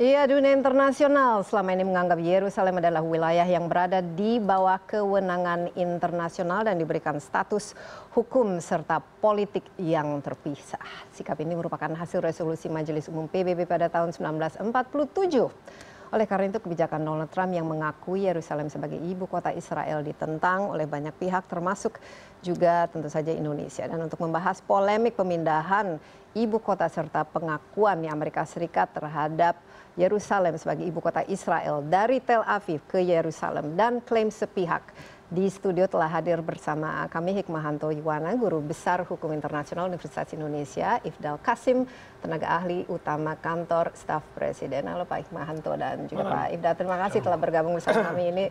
Iya, dunia internasional selama ini menganggap Yerusalem adalah wilayah yang berada di bawah kewenangan internasional dan diberikan status hukum serta politik yang terpisah. Sikap ini merupakan hasil resolusi Majelis Umum PBB pada tahun 1947. Oleh karena itu kebijakan Donald Trump yang mengakui Yerusalem sebagai ibu kota Israel ditentang oleh banyak pihak termasuk juga tentu saja Indonesia. Dan untuk membahas polemik pemindahan ibu kota serta pengakuan Amerika Serikat terhadap Yerusalem sebagai ibu kota Israel dari Tel Aviv ke Yerusalem dan klaim sepihak. Di studio telah hadir bersama kami Hikmahanto Yuwana, Guru Besar Hukum Internasional Universitas Indonesia, Ifdal Kasim, Tenaga Ahli Utama Kantor Staf Presiden. Halo Pak Hikmahanto dan juga Pak Ifdal, terima kasih telah bergabung bersama kami ini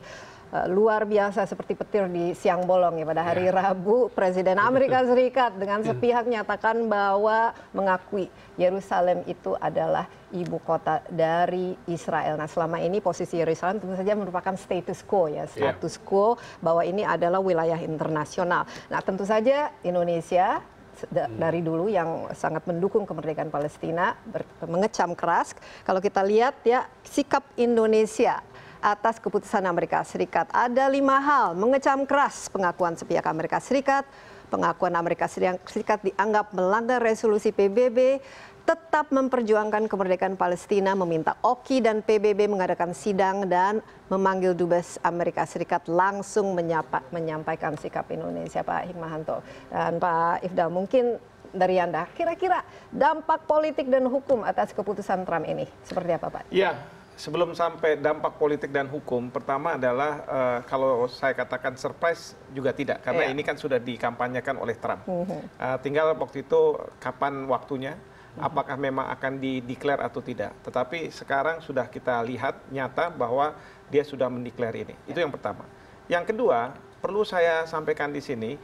Eh, luar biasa seperti petir di siang bolong ya pada hari ya. Rabu Presiden Amerika Serikat dengan hmm. sepihak menyatakan bahwa mengakui Yerusalem itu adalah ibu kota dari Israel. Nah selama ini posisi Yerusalem tentu saja merupakan status quo ya, ya. status quo bahwa ini adalah wilayah internasional. Nah tentu saja Indonesia hmm. dari dulu yang sangat mendukung kemerdekaan Palestina mengecam keras. Kalau kita lihat ya sikap Indonesia atas keputusan Amerika Serikat. Ada lima hal mengecam keras pengakuan sepihak Amerika Serikat, pengakuan Amerika Serikat dianggap melanggar resolusi PBB, tetap memperjuangkan kemerdekaan Palestina, meminta OKI dan PBB mengadakan sidang dan memanggil dubes Amerika Serikat langsung menyapa, menyampaikan sikap Indonesia Pak Hikmahanto dan Pak Ifdal. Mungkin dari Anda, kira-kira dampak politik dan hukum atas keputusan Trump ini seperti apa Pak? Ya, sebelum sampai dampak politik dan hukum, pertama adalah uh, kalau saya katakan surprise juga tidak, karena yeah. ini kan sudah dikampanyekan oleh Trump. Mm -hmm. uh, tinggal waktu itu kapan waktunya, mm -hmm. apakah memang akan dideklar atau tidak. Tetapi sekarang sudah kita lihat nyata bahwa dia sudah mendeklar ini. Yeah. Itu iya. yang pertama. Yang kedua, perlu saya sampaikan di sini,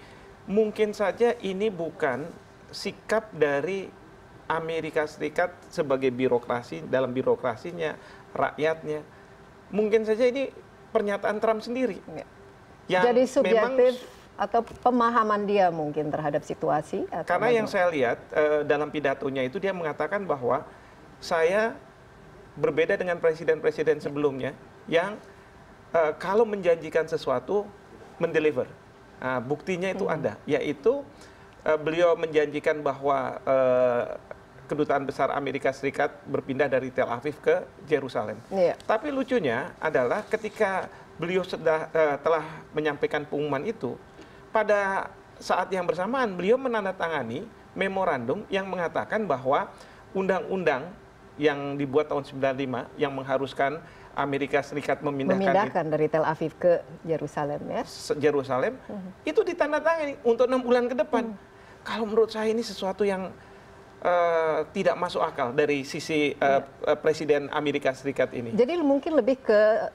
mungkin saja ini bukan sikap dari Amerika Serikat sebagai birokrasi dalam birokrasinya rakyatnya. Mungkin saja ini pernyataan Trump sendiri. Ya. Yang Jadi subjektif memang, atau pemahaman dia mungkin terhadap situasi? Atau karena yang saya lihat e, dalam pidatonya itu dia mengatakan bahwa saya berbeda dengan presiden-presiden ya. sebelumnya yang e, kalau menjanjikan sesuatu mendeliver. Nah, buktinya itu hmm. ada, yaitu e, beliau menjanjikan bahwa e, kedutaan besar Amerika Serikat berpindah dari Tel Aviv ke Jerusalem. Iya. Tapi lucunya adalah ketika beliau sudah eh, uh, telah menyampaikan pengumuman itu, pada saat yang bersamaan beliau menandatangani memorandum yang mengatakan bahwa undang-undang yang dibuat tahun 95 yang mengharuskan Amerika Serikat memindahkan, memindahkan dari Tel Aviv ke Yerusalem ya. Yerusalem uh mhm. -huh. itu ditandatangani untuk enam bulan ke depan. Uh mhm. -huh. Kalau menurut saya ini sesuatu yang Eh, tidak masuk akal dari sisi uh, ya. Presiden Amerika Serikat ini. Jadi mungkin lebih ke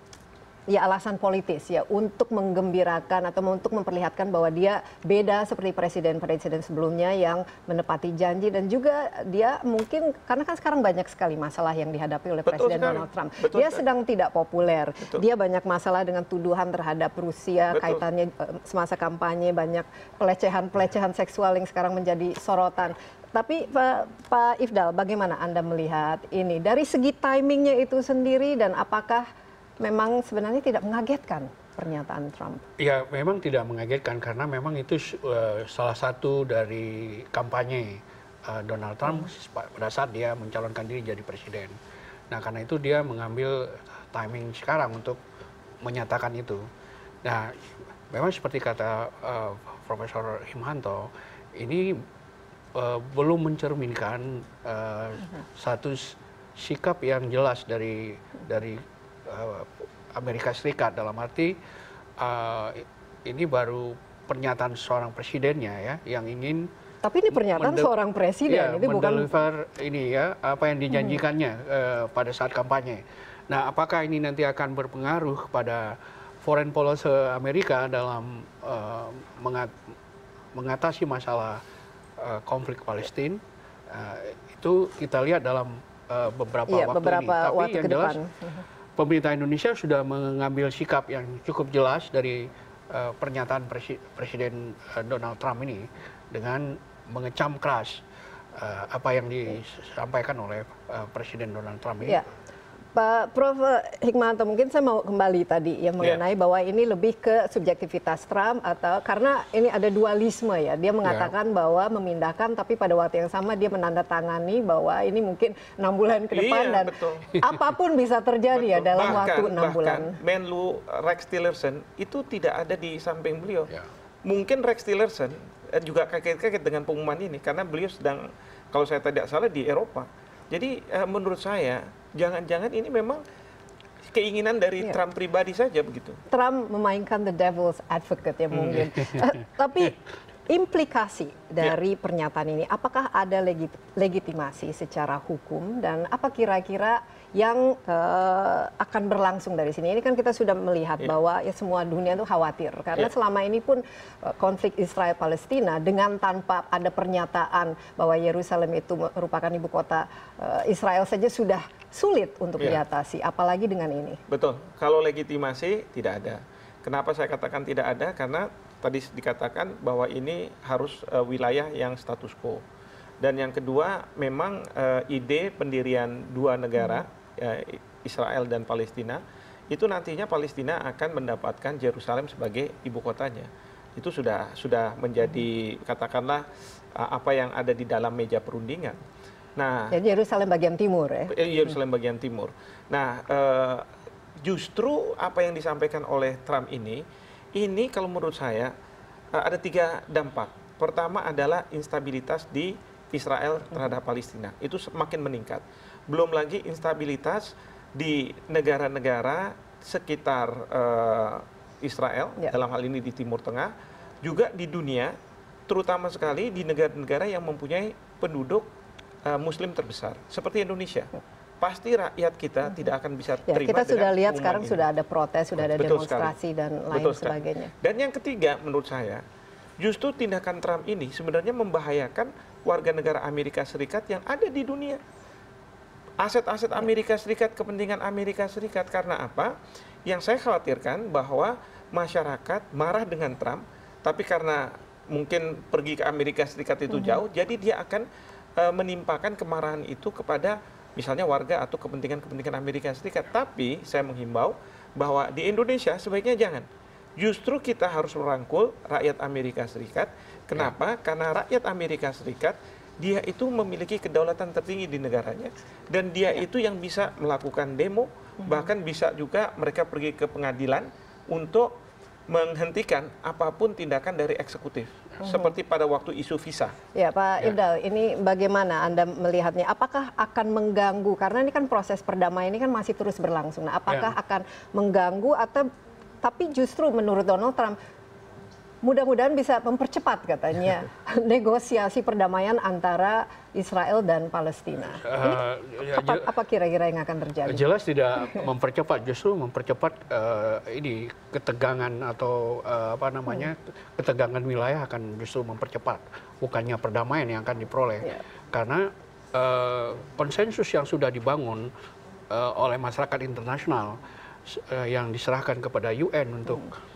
ya alasan politis ya untuk menggembirakan atau untuk memperlihatkan bahwa dia beda seperti presiden-presiden sebelumnya yang menepati janji dan juga dia mungkin karena kan sekarang banyak sekali masalah yang dihadapi oleh Betul presiden sekali. Donald Trump. Betul dia sekali. sedang tidak populer. Betul. Dia banyak masalah dengan tuduhan terhadap Rusia Betul. kaitannya semasa kampanye banyak pelecehan-pelecehan seksual yang sekarang menjadi sorotan tapi pak ifdal bagaimana anda melihat ini dari segi timingnya itu sendiri dan apakah memang sebenarnya tidak mengagetkan pernyataan Trump? Ya memang tidak mengagetkan karena memang itu eh, salah satu dari kampanye eh, Donald Trump hmm. pada saat dia mencalonkan diri jadi presiden. Nah karena itu dia mengambil timing sekarang untuk menyatakan itu. Nah memang seperti kata uh, Profesor Himanto ini Eh, belum mencerminkan eh, satu sikap yang jelas dari eh, amerika serikat dalam arti ini baru pernyataan seorang presidennya ya yang ingin tapi ini pernyataan seorang presiden ya, bukan bukan ini ya apa yang dijanjikannya hmm. pada saat kampanye. Nah, apakah ini nanti akan berpengaruh kepada foreign policy Amerika dalam mengatasi masalah Eh, konflik Palestina eh, itu kita lihat dalam eh, beberapa iya, waktu beberapa ini. Tapi waktu yang jelas depan. Mhm. pemerintah Indonesia sudah mengambil sikap yang cukup jelas dari uh, pernyataan presi Presiden uh, Donald Trump ini dengan mengecam keras uh, apa yang disampaikan oleh uh, Presiden Donald Trump ini. Iya pak prof hikmanto mungkin saya mau kembali tadi yang mengenai ya. bahwa ini lebih ke subjektivitas trump atau karena ini ada dualisme ya dia ya. mengatakan bahwa memindahkan tapi pada waktu yang sama dia menandatangani bahwa ini mungkin enam bulan ke depan iya, dan apapun bisa terjadi ya dalam waktu enam bulan menlu rex tillerson itu tidak ada di samping beliau ya. mungkin rex tillerson eh, juga kaget-kaget dengan pengumuman ini karena beliau sedang kalau saya tidak salah di Eropa jadi eh, menurut saya jangan-jangan ini memang keinginan dari yeah. Trump pribadi saja begitu. Trump memainkan the devil's advocate ya mungkin. uh, tapi implikasi dari yeah. pernyataan ini, apakah ada legit legitimasi secara hukum dan apa kira-kira yang uh, akan berlangsung dari sini? Ini kan kita sudah melihat yeah. bahwa ya semua dunia itu khawatir karena yeah. selama ini pun uh, konflik Israel Palestina dengan tanpa ada pernyataan bahwa Yerusalem itu merupakan ibu kota uh, Israel saja sudah sulit untuk yeah. diatasi apalagi dengan ini betul kalau legitimasi tidak ada kenapa saya katakan tidak ada karena tadi dikatakan bahwa ini harus uh, wilayah yang status quo dan yang kedua memang uh, ide pendirian dua negara hmm. uh, Israel dan Palestina itu nantinya Palestina akan mendapatkan Jerusalem sebagai ibu kotanya itu sudah sudah menjadi hmm. katakanlah apa yang ada di dalam meja perundingan nah jadi yerusalem bagian timur ya eh, yerusalem bagian timur nah eh, justru apa yang disampaikan oleh trump ini ini kalau menurut saya eh, ada tiga dampak pertama adalah instabilitas di Israel terhadap Palestina itu semakin meningkat belum lagi instabilitas di negara-negara sekitar Israel ya. dalam hal ini di Timur Tengah juga di dunia terutama sekali di negara-negara yang mempunyai penduduk Eh, Muslim terbesar seperti Indonesia. Ya. Pasti rakyat kita hmm. tidak akan bisa ya, terima. Ya, kita sudah lihat sekarang ini. sudah ada protes, sudah ada Betul demonstrasi sekali. dan lain Betul sebagainya. Dan yang ketiga menurut saya justru tindakan Trump ini sebenarnya membahayakan warga negara Amerika Serikat yang ada di dunia. Aset-aset ya. Amerika Serikat, kepentingan Amerika Serikat karena apa? Yang saya khawatirkan bahwa masyarakat marah dengan Trump, tapi karena mungkin pergi ke Amerika Serikat itu -hmm. jauh, jadi dia akan E, menimpakan kemarahan itu kepada misalnya warga atau kepentingan-kepentingan Amerika Serikat. Tapi saya menghimbau bahwa di Indonesia sebaiknya jangan. Justru kita harus merangkul rakyat Amerika Serikat. Kenapa? Ya. Karena rakyat Amerika Serikat dia itu memiliki kedaulatan tertinggi di negaranya dan dia ya. itu yang bisa melakukan demo, hmm. bahkan bisa juga mereka pergi ke pengadilan untuk menghentikan apapun tindakan dari eksekutif. Hmm. seperti pada waktu isu visa. Ya Pak ya. Ifdal, ini bagaimana Anda melihatnya? Apakah akan mengganggu? Karena ini kan proses perdamaian ini kan masih terus berlangsung. Nah, apakah ya. akan mengganggu atau tapi justru menurut Donald Trump mudah-mudahan bisa mempercepat katanya negosiasi perdamaian antara Israel dan Palestina. Eh, ini ya, apa, apa kira-kira yang akan terjadi? Jelas tidak mempercepat, justru mempercepat uh, ini ketegangan atau uh, apa namanya hmm. ketegangan wilayah akan justru mempercepat, bukannya perdamaian yang akan diperoleh. Yeah. Karena uh, konsensus yang sudah dibangun uh, oleh masyarakat internasional uh, yang diserahkan kepada UN untuk hmm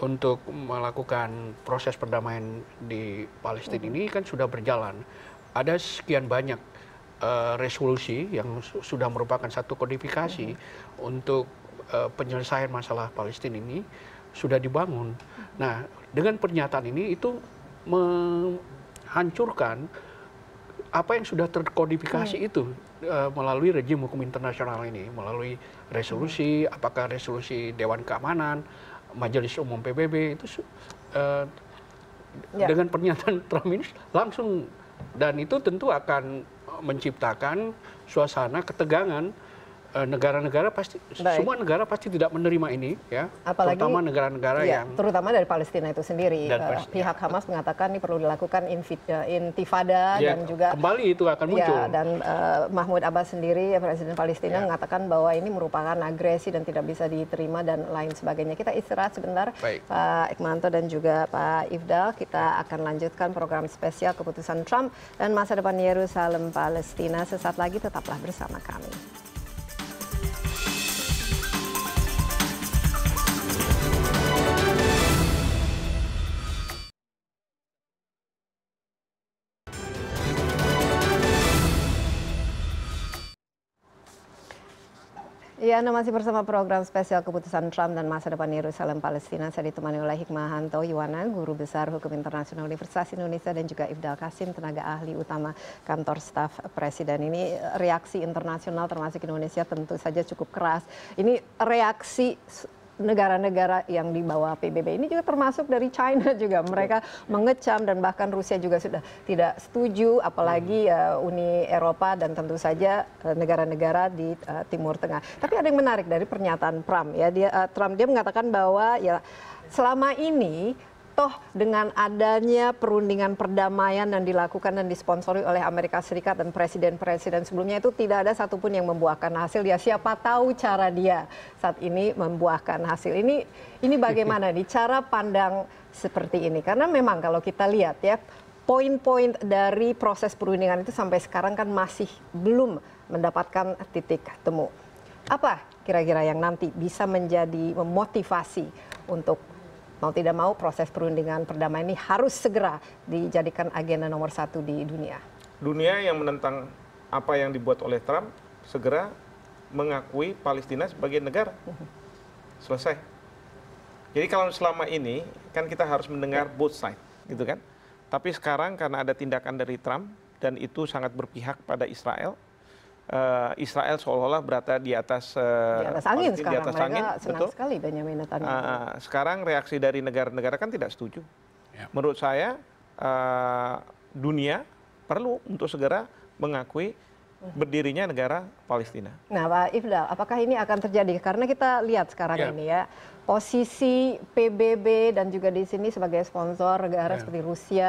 untuk melakukan proses perdamaian di Palestina hmm. ini kan sudah berjalan ada sekian banyak uh, resolusi yang sudah merupakan satu kodifikasi mm -hmm. untuk uh, penyelesaian masalah Palestina ini sudah dibangun. Mm -hmm. Nah, dengan pernyataan ini itu menghancurkan apa yang sudah terkodifikasi hmm. itu uh, melalui rejim hukum internasional ini, melalui resolusi, hmm. apakah resolusi Dewan Keamanan, Majelis Umum PBB itu uh, ya. dengan pernyataan Trump ini langsung dan itu tentu akan menciptakan suasana ketegangan Eh, negara-negara pasti semua negara pasti tidak menerima ini ya Apalagi, terutama negara-negara ya, yang terutama dari Palestina itu sendiri uh, pihak Hamas mengatakan ini perlu dilakukan eh, intifada ya, dan juga kembali itu akan ya, muncul dan uh, Mahmud Abbas sendiri presiden Palestina mengatakan bahwa ini merupakan agresi dan tidak bisa diterima dan lain sebagainya kita istirahat sebentar Pak Ikmanto dan juga Pak Ifdal kita akan lanjutkan program spesial keputusan Trump dan masa depan Yerusalem Palestina sesaat lagi tetaplah bersama kami. Ya, Anda masih bersama program spesial keputusan Trump dan masa depan Yerusalem Palestina. Saya ditemani oleh Hikmahanto Yuwana, Guru Besar Hukum Internasional Universitas Indonesia dan juga Ifdal Kasim, Tenaga Ahli Utama Kantor Staf Presiden. Ini reaksi internasional termasuk Indonesia tentu saja cukup keras. Ini reaksi negara-negara yang di bawah PBB ini juga termasuk dari China juga mereka mengecam dan bahkan Rusia juga sudah tidak setuju apalagi hmm. eh, Uni Eropa dan tentu saja eh, negara-negara di eh, Timur Tengah. Tapi ada yang menarik dari pernyataan Trump ya Trump dia mengatakan bahwa ya selama ini toh dengan adanya perundingan perdamaian yang dilakukan dan disponsori oleh Amerika Serikat dan presiden-presiden sebelumnya itu tidak ada satupun yang membuahkan hasil ya siapa tahu cara dia saat ini membuahkan hasil ini ini bagaimana nih cara pandang seperti ini karena memang kalau kita lihat ya poin-poin dari proses perundingan itu sampai sekarang kan masih belum mendapatkan titik temu apa kira-kira yang nanti bisa menjadi memotivasi untuk mau tidak mau proses perundingan perdamaian ini harus segera dijadikan agenda nomor satu di dunia. Dunia yang menentang apa yang dibuat oleh Trump segera mengakui Palestina sebagai negara. Mhm. Selesai. Jadi kalau selama ini kan kita harus mendengar ya. both side, gitu kan? Tapi sekarang karena ada tindakan dari Trump dan itu sangat berpihak pada Israel, uh, Israel seolah-olah berada di atas uh, di atas angin sekarang. Di atas angin, senang betul. sekali Benjamin Netanyahu. Uh, sekarang reaksi dari negara-negara kan tidak setuju. Ya. Menurut saya uh, dunia perlu untuk segera mengakui mhm. berdirinya negara Palestina. Nah, Pak Ifdal, apakah ini akan terjadi? Karena kita lihat sekarang yeah. ini ya, posisi PBB dan juga di sini sebagai sponsor negara yeah. seperti Rusia,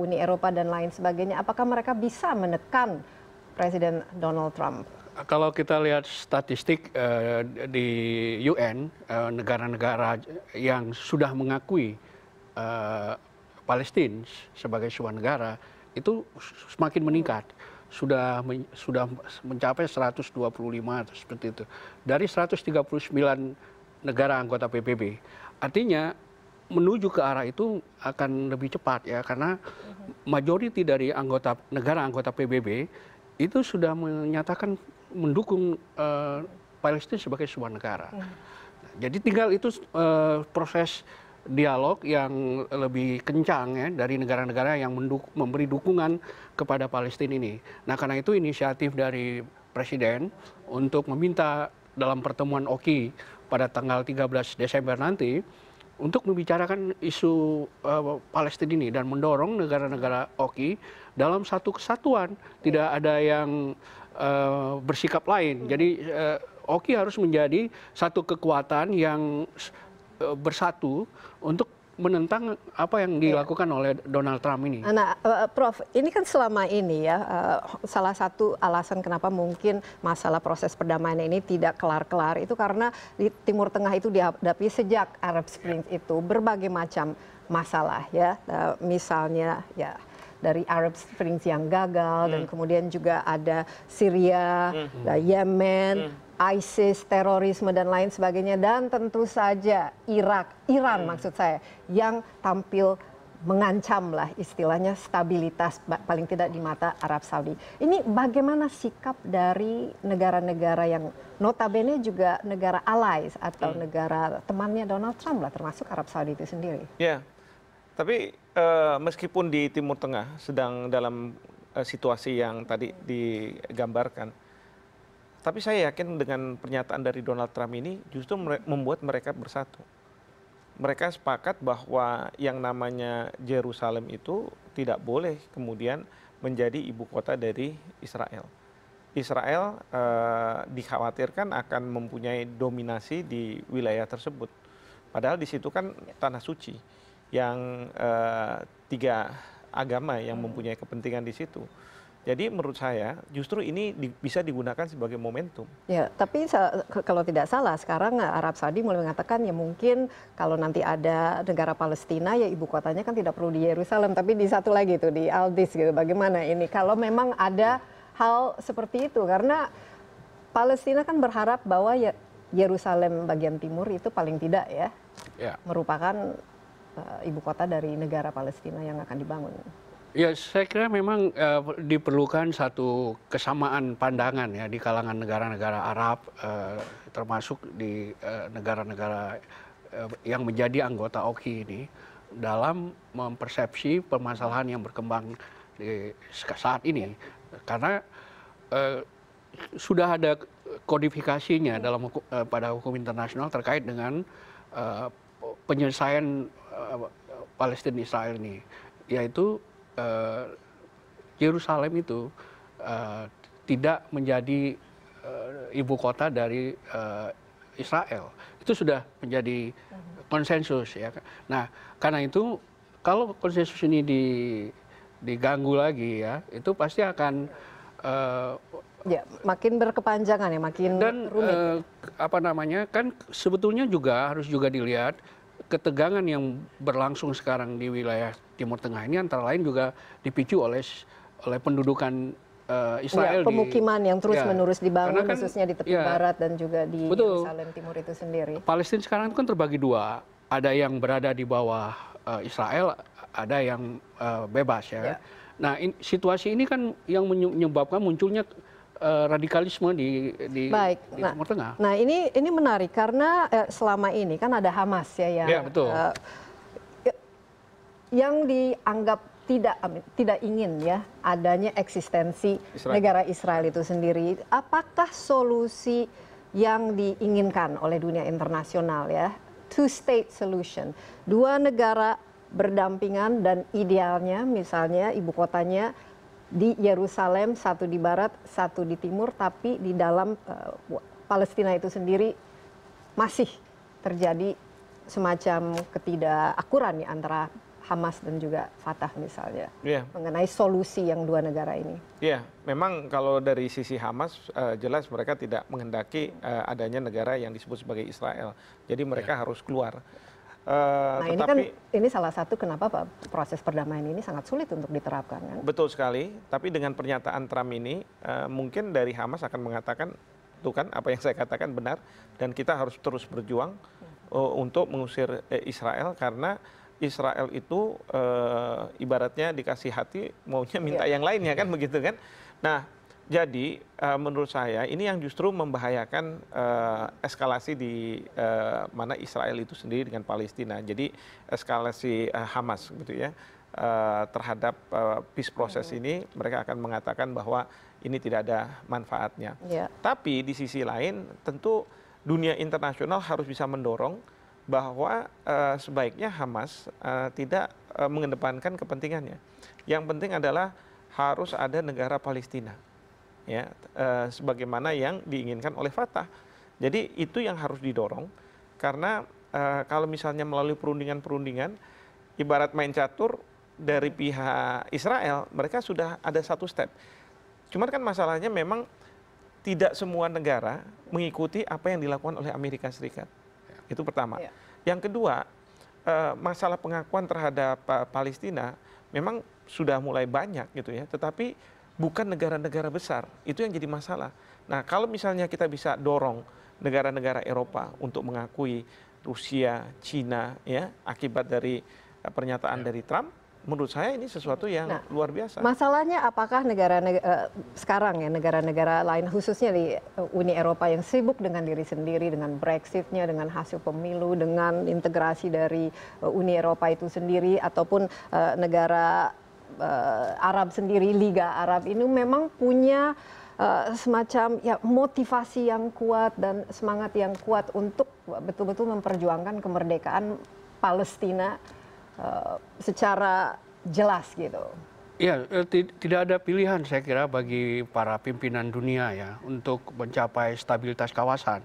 Uni Eropa dan lain sebagainya, apakah mereka bisa menekan presiden donald trump kalau kita lihat statistik eh, di un eh, negara negara yang sudah mengakui eh, palestina sebagai sebuah negara itu semakin meningkat sudah sudah mencapai 125 atau seperti itu dari 139 negara anggota PBB. Artinya menuju ke arah itu akan lebih cepat ya karena mhm. majority dari anggota negara anggota PBB itu sudah menyatakan mendukung eh, Palestina sebagai sebuah negara. Hmm. Jadi tinggal itu eh, proses dialog yang lebih kencang ya dari negara-negara yang memberi dukungan kepada Palestina ini. Nah karena itu inisiatif dari Presiden untuk meminta dalam pertemuan OKI pada tanggal 13 Desember nanti untuk membicarakan isu uh, Palestina ini dan mendorong negara-negara OKI dalam satu kesatuan tidak ada yang eh, bersikap lain jadi eh, oki harus menjadi satu kekuatan yang eh, bersatu untuk menentang apa yang iya. dilakukan oleh Donald Trump ini. Nah, uh, Prof, ini kan selama ini ya uh, salah satu alasan kenapa mungkin masalah proses perdamaian ini tidak kelar-kelar itu karena di Timur Tengah itu dihadapi sejak Arab Spring itu berbagai macam masalah ya, uh, misalnya ya dari arab spring yang gagal dan hmm. kemudian juga ada syria hmm. yemen hmm. isis terorisme dan lain sebagainya dan tentu saja irak iran maksud saya yang tampil mengancam lah istilahnya stabilitas paling tidak di mata Arab Saudi. Ini bagaimana sikap dari negara-negara yang notabene juga negara allies atau negara temannya Donald Trump lah termasuk Arab Saudi itu sendiri. Ya, tapi eh, meskipun di timur tengah sedang dalam eh, situasi yang tadi digambarkan tapi saya yakin dengan pernyataan dari Donald Trump ini justru membuat mereka bersatu mereka sepakat bahwa yang namanya Jerusalem itu tidak boleh kemudian menjadi ibu kota dari Israel. Israel eh, dikhawatirkan akan mempunyai dominasi di wilayah tersebut. Padahal di situ kan tanah suci yang eh, tiga agama yang hmm. mempunyai kepentingan di situ. Jadi menurut saya justru ini di, bisa digunakan sebagai momentum. Ya, tapi kalau tidak salah sekarang Arab Saudi mulai mengatakan ya mungkin kalau nanti ada negara Palestina ya ibu kotanya kan tidak perlu di Yerusalem tapi di satu lagi itu di Aldis gitu. Bagaimana ini kalau memang ada hal seperti itu karena Palestina kan berharap bahwa Yerusalem bagian timur itu paling tidak ya, ya. merupakan Eh, ibu kota dari negara Palestina yang akan dibangun? Ya, saya kira memang uh, diperlukan satu kesamaan pandangan ya di kalangan negara-negara Arab, uh, termasuk di negara-negara uh, uh, yang menjadi anggota OKI ini dalam mempersepsi permasalahan yang berkembang di, saat ini, karena uh, sudah ada kodifikasinya dalam uh, pada hukum internasional terkait dengan uh, penyelesaian palestina israel ini, yaitu eh, yerusalem itu eh, tidak menjadi eh, ibu kota dari israel itu sudah menjadi mhm. konsensus ya kan? nah karena itu kalau konsensus ini diganggu lagi ya itu pasti akan Ya, makin berkepanjangan ya, makin dan rumit. Uh, apa namanya kan sebetulnya juga harus juga dilihat ketegangan yang berlangsung sekarang di wilayah timur tengah ini antara lain juga dipicu oleh oleh pendudukan eh, iya, Israel pemukiman yang terus ya. menerus dibangun kan khususnya di tepi ya, barat dan juga di Yerusalem timur itu sendiri. Palestina sekarang itu kan terbagi dua, ada yang berada di bawah eh, Israel, ada yang eh, bebas ya. Kan? ya. Nah situasi ini kan yang menyebabkan munculnya Eh, radikalisme di di, Baik. di nah, Timur Tengah. Nah ini ini menarik karena eh, selama ini kan ada Hamas ya yang ya, betul. Eh, yang dianggap tidak tidak ingin ya adanya eksistensi Israel. negara Israel itu sendiri. Apakah solusi yang diinginkan oleh dunia internasional ya two state solution dua negara berdampingan dan idealnya misalnya ibu kotanya di Yerusalem, satu di barat, satu di timur, tapi di dalam eh, Palestina itu sendiri masih terjadi semacam ketidakakuran ya antara Hamas dan juga Fatah misalnya yeah. mengenai solusi yang dua negara ini. Iya, yeah. memang kalau dari sisi Hamas uh, jelas mereka tidak menghendaki uh, adanya negara yang disebut sebagai Israel. Jadi mereka yeah. harus keluar. Eh, nah ini kan ini salah satu kenapa pak proses perdamaian ini sangat sulit untuk diterapkan kan betul sekali tapi dengan pernyataan trump ini eh, mungkin dari hamas akan mengatakan tuh kan apa yang saya katakan benar dan kita harus terus berjuang iya. eh, untuk mengusir Israel karena Israel itu uh, ibaratnya dikasih hati maunya minta yeah. yang lainnya kan iya. begitu kan. Nah, jadi eh, menurut saya ini yang justru membahayakan eh, eskalasi di eh, mana Israel itu sendiri dengan Palestina. Jadi eskalasi Hamas gitu ya terhadap peace proses hmm. ini mereka akan mengatakan bahwa ini tidak ada manfaatnya. Yeah. Tapi di sisi lain tentu dunia internasional harus bisa mendorong bahwa uh, sebaiknya Hamas uh, tidak uh, mengedepankan kepentingannya. Yang penting adalah harus ada negara Palestina ya eh, sebagaimana yang diinginkan oleh Fatah. Jadi itu yang harus didorong karena e, kalau misalnya melalui perundingan-perundingan ibarat main catur dari pihak Israel mereka sudah ada satu step. cuma kan masalahnya memang tidak semua negara mengikuti apa yang dilakukan oleh Amerika Serikat. Ya. Itu pertama. Ya. Yang kedua, eh, masalah pengakuan terhadap Palestina memang sudah mulai banyak gitu ya, tetapi bukan negara-negara besar. Itu yang jadi masalah. Nah, kalau misalnya kita bisa dorong negara-negara Eropa untuk mengakui Rusia, Cina ya akibat dari eh, pernyataan ya. dari Trump, menurut saya ini sesuatu yang nah, luar biasa. Masalahnya apakah negara-negara eh, sekarang ya negara-negara lain khususnya di eh, Uni Eropa yang sibuk dengan diri sendiri dengan Brexitnya, dengan hasil pemilu, dengan integrasi dari Uni Eropa itu sendiri ataupun negara Eh, arab sendiri liga arab ini memang punya eh, semacam ya, motivasi yang kuat dan semangat yang kuat untuk betul betul memperjuangkan kemerdekaan palestina eh, secara jelas gitu ya tidak ada pilihan saya kira bagi para pimpinan dunia ya untuk mencapai stabilitas kawasan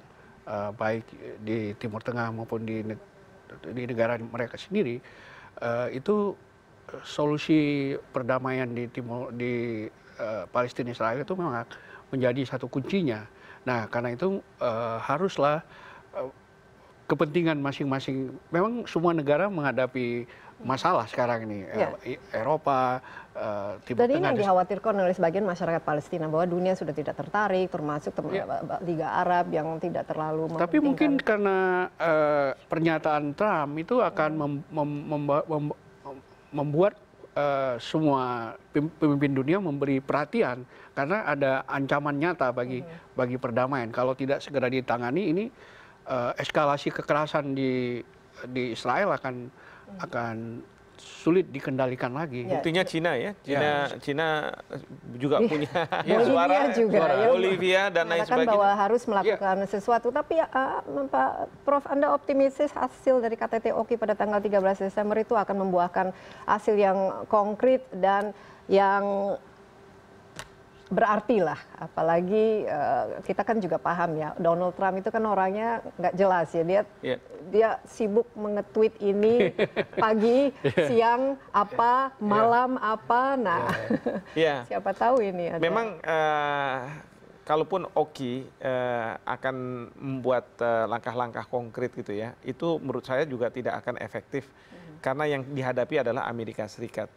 baik di Timur Tengah maupun di, negara mereka sendiri itu solusi perdamaian di Timur di uh, Palestina Israel itu memang menjadi satu kuncinya. Nah, karena itu uh, haruslah uh, kepentingan masing-masing. Memang semua negara menghadapi masalah sekarang ini ya. Eropa uh, Timur Dan ini yang dikhawatirkan oleh sebagian masyarakat Palestina bahwa dunia sudah tidak tertarik termasuk tem ya. Liga Arab yang tidak terlalu Tapi mungkin karena uh, pernyataan Trump itu akan mem mem mem mem membuat eh, semua pemimpin dunia memberi perhatian karena ada ancaman nyata bagi bagi perdamaian kalau tidak segera ditangani ini eh, eskalasi kekerasan di di Israel akan akan sulit dikendalikan lagi. Ya. Buktinya Cina ya, Cina, ya. Cina juga iya. punya ya. suara, Bolivia juga, suara ya. Bolivia dan lain sebagainya. bahwa harus ya. melakukan ya. sesuatu, tapi ya, uh, Pak Prof, Anda optimistis hasil dari KTT OKI pada tanggal 13 Desember itu akan membuahkan hasil yang konkret dan yang berarti lah apalagi eh, kita kan juga paham ya donald trump itu kan orangnya nggak jelas ya dia iya. dia sibuk mengetweet ini pagi iya. siang apa iya. malam apa nah siapa tahu ini ada. memang eh, kalaupun Oki eh, akan membuat langkah-langkah konkret gitu ya itu menurut saya juga tidak akan efektif hmm. karena yang dihadapi adalah Amerika Serikat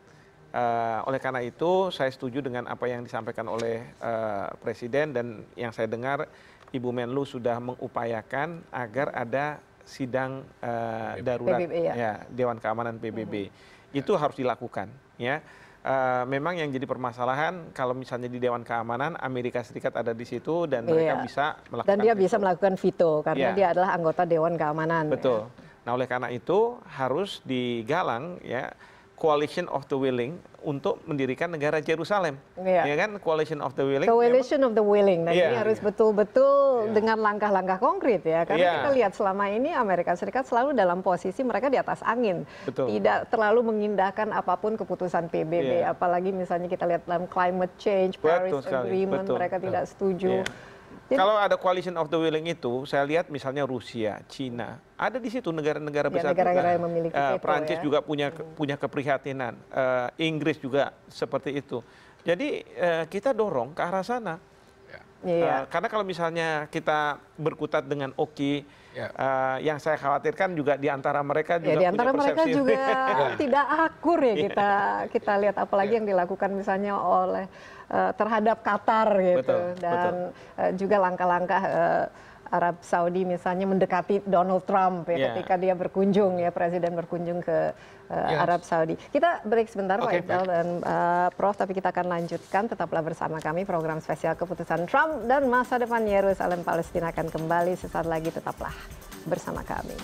Uh, oleh karena itu, saya setuju dengan apa yang disampaikan oleh uh, Presiden dan yang saya dengar Ibu Menlu sudah mengupayakan agar ada sidang uh, darurat PBB, ya. ya Dewan Keamanan PBB. Hmm. Itu harus dilakukan, ya. Uh, memang yang jadi permasalahan kalau misalnya di Dewan Keamanan Amerika Serikat ada di situ dan iya. mereka bisa melakukan dan dia veto. bisa melakukan veto karena yeah. dia adalah anggota Dewan Keamanan. Ya. Betul. Ya. Nah oleh karena itu harus digalang ya coalition of the willing untuk mendirikan negara Jerusalem. Yeah. Ya iya kan coalition of the willing. Coalition memang, of the willing. Nah, yeah. ini harus betul-betul yeah. dengan langkah-langkah konkret ya. Karena yeah. kita lihat selama ini Amerika Serikat selalu dalam posisi mereka di atas angin. Betul. Tidak terlalu mengindahkan apapun keputusan PBB yeah. apalagi misalnya kita lihat dalam climate change, Paris betul Agreement betul. mereka betul. tidak setuju. Yeah Ya. kalau ada coalition of the willing itu, saya lihat misalnya Rusia, Cina, ada di situ negara-negara ya, besar negara-negara yang uh, Prancis ya. juga punya hmm. punya keprihatinan, uh, Inggris juga seperti itu. Jadi uh, kita dorong ke arah sana. Yeah. Ya, uh, karena kalau misalnya kita berkutat dengan Oki, yeah. uh, yang saya khawatirkan juga di antara mereka juga yeah, di antara punya mereka juga tidak akur ya iya. kita kita lihat apalagi yeah. yang dilakukan misalnya oleh Eh, terhadap qatar gitu dan eh, juga langkah langkah eh, arab saudi misalnya mendekati donald trump ya, ya ketika dia berkunjung ya presiden berkunjung ke ya. arab saudi kita break sebentar pak iqbal dan prof tapi kita akan lanjutkan tetaplah bersama kami program spesial keputusan trump dan masa depan yerusalem palestina akan kembali sesaat lagi tetaplah bersama kami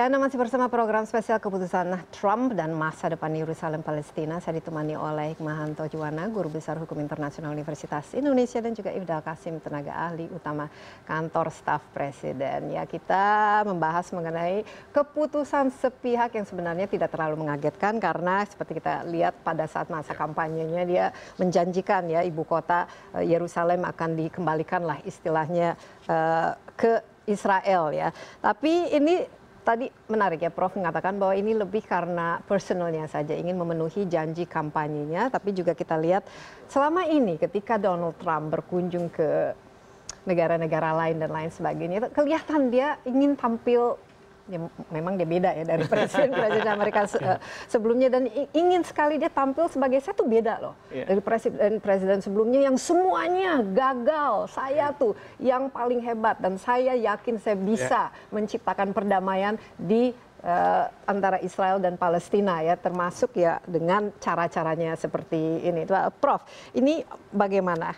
Ya, Anda masih bersama program spesial keputusan Trump dan masa depan Yerusalem Palestina. Saya ditemani oleh Mahanto Juwana, Guru Besar Hukum Internasional Universitas Indonesia dan juga Ifdal Kasim, tenaga ahli utama kantor staf presiden. Ya, kita membahas mengenai keputusan sepihak yang sebenarnya tidak terlalu mengagetkan karena seperti kita lihat pada saat masa ya. kampanyenya dia menjanjikan ya ibu kota eh, Yerusalem akan dikembalikan lah istilahnya eh, ke Israel ya. Tapi ini tadi menarik ya prof mengatakan bahwa ini lebih karena personalnya saja ingin memenuhi janji kampanyenya tapi juga kita lihat selama ini ketika donald trump berkunjung ke negara negara lain dan lain sebagainya kelihatan dia ingin tampil ya memang dia beda ya dari presiden presiden Amerika eh, sebelumnya dan ingin sekali dia tampil sebagai satu beda loh yeah. dari presiden eh, presiden sebelumnya yang semuanya gagal saya iya. tuh yang paling hebat dan saya yakin saya iya. bisa yeah. menciptakan perdamaian di uh, antara Israel dan Palestina ya termasuk ya dengan cara-caranya seperti ini Prof ini bagaimana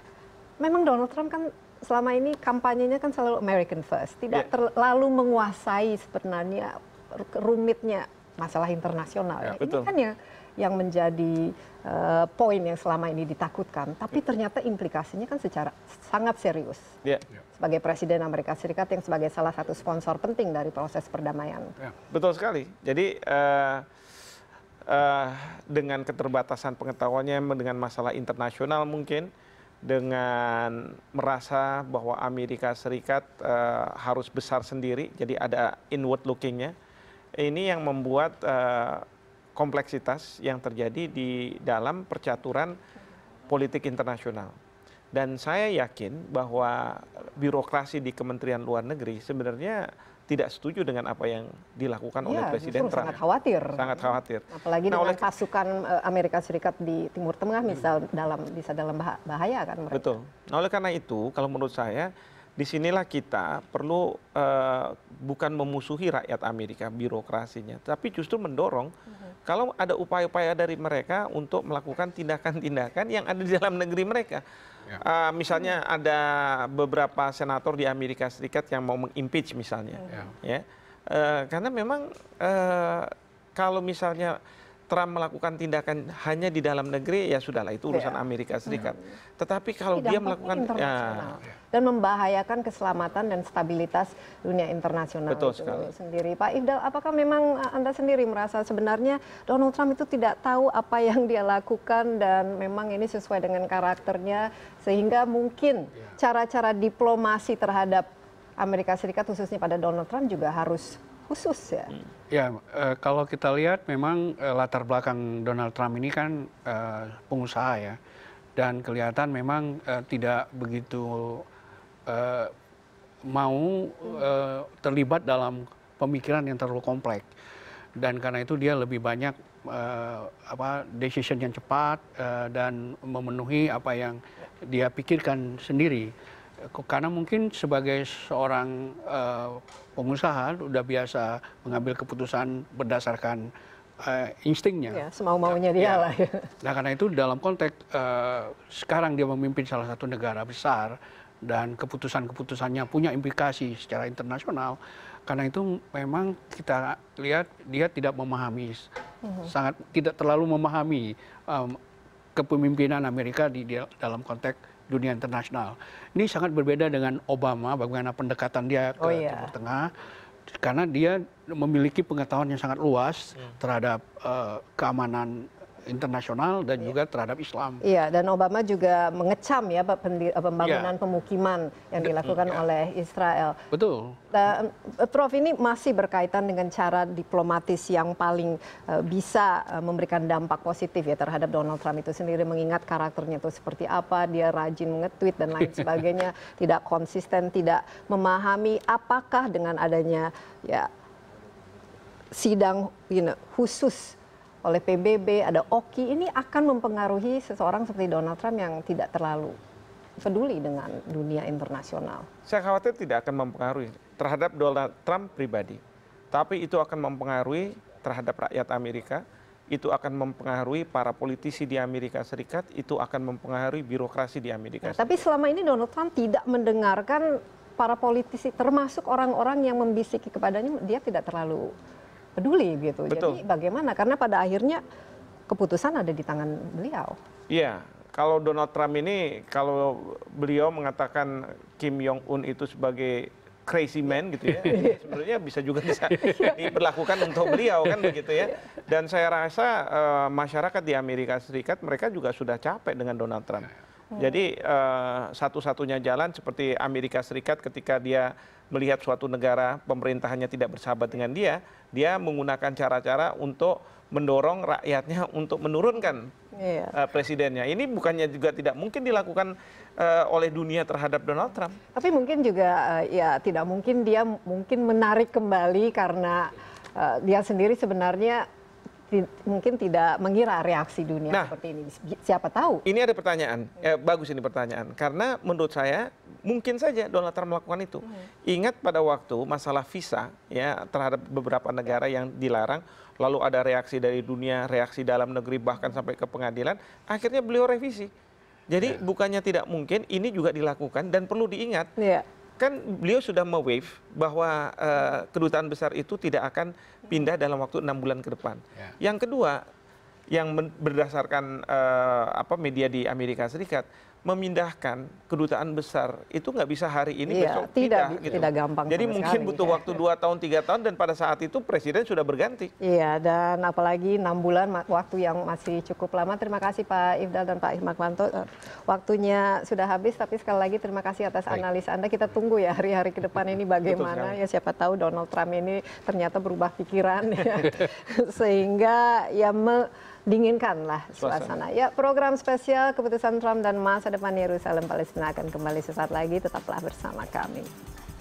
memang Donald Trump kan selama ini kampanyenya kan selalu american first tidak iya. terlalu menguasai sebenarnya rumitnya masalah internasional ya, ya. ini kan ya yang menjadi eh, poin yang selama ini ditakutkan tapi iya. ternyata implikasinya kan secara sangat serius iya. sebagai presiden Amerika Serikat yang sebagai salah satu sponsor penting dari proses perdamaian betul sekali jadi eh, eh, dengan keterbatasan pengetahuannya dengan masalah internasional mungkin dengan merasa bahwa Amerika Serikat uh, harus besar sendiri, jadi ada inward lookingnya. Ini yang membuat uh, kompleksitas yang terjadi di dalam percaturan politik internasional. Dan saya yakin bahwa birokrasi di Kementerian Luar Negeri sebenarnya tidak setuju dengan apa yang dilakukan ya, oleh iya, Presiden Trump. Sangat khawatir. Sangat khawatir. Apalagi nah, dengan oleh... pasukan eh, Amerika Serikat di Timur Tengah misal hmm. dalam bisa dalam bahaya kan mereka. Betul. Nah, oleh karena itu kalau menurut saya disinilah kita perlu uh, bukan memusuhi rakyat Amerika birokrasinya, tapi justru mendorong uh kalau ada upaya-upaya dari mereka untuk melakukan tindakan-tindakan yang ada di dalam negeri mereka. Uh, misalnya ada beberapa senator di Amerika Serikat yang mau mengimpeach misalnya, ya. Uh, karena memang uh, kalau misalnya Trump melakukan tindakan hanya di dalam negeri ya sudahlah itu urusan yeah. Amerika hmm. Serikat. Hmm. Tetapi kalau Tidak dia melakukan ya, dan membahayakan keselamatan dan stabilitas dunia internasional Betul itu sendiri. Pak Ifdal, apakah memang eh, Anda sendiri merasa sebenarnya Donald Trump itu tidak tahu apa yang dia lakukan dan memang ini sesuai dengan karakternya sehingga mungkin iya. cara-cara diplomasi terhadap Amerika Serikat khususnya pada Donald Trump juga harus khusus ya? Hmm. Ya, eh, kalau kita lihat memang eh, latar belakang Donald Trump ini kan eh, pengusaha ya, dan kelihatan memang tidak begitu mau terlibat dalam pemikiran yang terlalu kompleks, dan karena itu dia lebih banyak uh, apa decision yang cepat uh, dan memenuhi apa yang dia pikirkan sendiri karena mungkin sebagai seorang eh, pengusaha udah biasa mengambil keputusan berdasarkan eh, instingnya. Ya, semau maunya iya. dia lah. Nah karena itu dalam konteks eh, sekarang dia memimpin salah satu negara besar dan keputusan-keputusannya punya implikasi secara internasional. Karena itu memang kita lihat dia tidak memahami, mm-hmm. sangat tidak terlalu memahami um, kepemimpinan Amerika di, di dalam konteks dunia internasional. Ini sangat berbeda dengan Obama bagaimana pendekatan dia ke oh, iya. Timur Tengah karena dia memiliki pengetahuan yang sangat luas hmm. terhadap uh, keamanan internasional dan juga terhadap Islam. Iya, dan Obama juga mengecam ya eh, pembangunan iya. pemukiman yang dilakukan iya. oleh Israel. Betul. Dan, eh, Prof ini masih berkaitan dengan cara diplomatis yang paling eh, bisa memberikan dampak positif ya terhadap Donald Trump itu sendiri mengingat karakternya itu seperti apa, dia rajin nge-tweet dan lain sebagainya, tidak konsisten, tidak memahami apakah dengan adanya ya sidang khusus oleh pbb ada oki ini akan mempengaruhi seseorang seperti donald trump yang tidak terlalu peduli dengan dunia internasional saya khawatir tidak akan mempengaruhi terhadap donald trump pribadi tapi itu akan mempengaruhi terhadap rakyat amerika itu akan mempengaruhi para politisi di Amerika Serikat, itu akan mempengaruhi birokrasi di Amerika nah, Serikat. Tapi selama ini Donald Trump tidak mendengarkan para politisi, termasuk orang-orang yang membisiki kepadanya, dia tidak terlalu peduli gitu jadi bagaimana karena pada akhirnya keputusan ada di tangan beliau iya kalau Donald Trump ini kalau beliau mengatakan Kim Jong Un itu sebagai crazy man gitu ya sebenarnya bisa juga bisa iya. diberlakukan untuk beliau kan begitu ya dan saya rasa eh, masyarakat di Amerika Serikat mereka juga sudah capek dengan Donald Trump jadi eh, satu satunya jalan seperti amerika serikat ketika dia melihat suatu negara pemerintahannya tidak bersahabat dengan dia dia menggunakan cara cara untuk mendorong rakyatnya untuk menurunkan iya. eh, presidennya ini bukannya juga tidak mungkin dilakukan eh, oleh dunia terhadap Donald Trump tapi mungkin juga ya tidak mungkin dia mungkin menarik kembali karena dia sendiri sebenarnya mungkin tidak mengira reaksi dunia nah, seperti ini. Siapa tahu? Ini ada pertanyaan. Eh, bagus ini pertanyaan. Karena menurut saya mungkin saja Donald Trump melakukan itu. Hmm. Ingat pada waktu masalah visa ya terhadap beberapa negara yang dilarang, lalu ada reaksi dari dunia, reaksi dalam negeri bahkan sampai ke pengadilan, akhirnya beliau revisi. Jadi ya. bukannya tidak mungkin ini juga dilakukan dan perlu diingat. Ya kan beliau sudah mewave bahwa uh, kedutaan besar itu tidak akan pindah dalam waktu enam bulan ke depan. Yeah. Yang kedua, yang berdasarkan uh, apa media di Amerika Serikat memindahkan kedutaan besar itu nggak bisa hari ini iya, besok tidak, pindah, gitu. tidak gampang. Jadi mungkin sekali, butuh ya. waktu dua tahun tiga tahun dan pada saat itu presiden sudah berganti. Iya dan apalagi enam bulan waktu yang masih cukup lama. Terima kasih Pak Ifdal dan Pak Manto. Eh, waktunya sudah habis tapi sekali lagi terima kasih atas Baik. analis Anda. Kita tunggu ya hari-hari ke depan ini bagaimana ya siapa tahu Donald Trump ini ternyata berubah pikiran ya. sehingga ya mendinginkanlah suasana. suasana. Ya program spesial keputusan Trump dan masa depan yerusalem palestina akan kembali sesaat lagi tetaplah bersama kami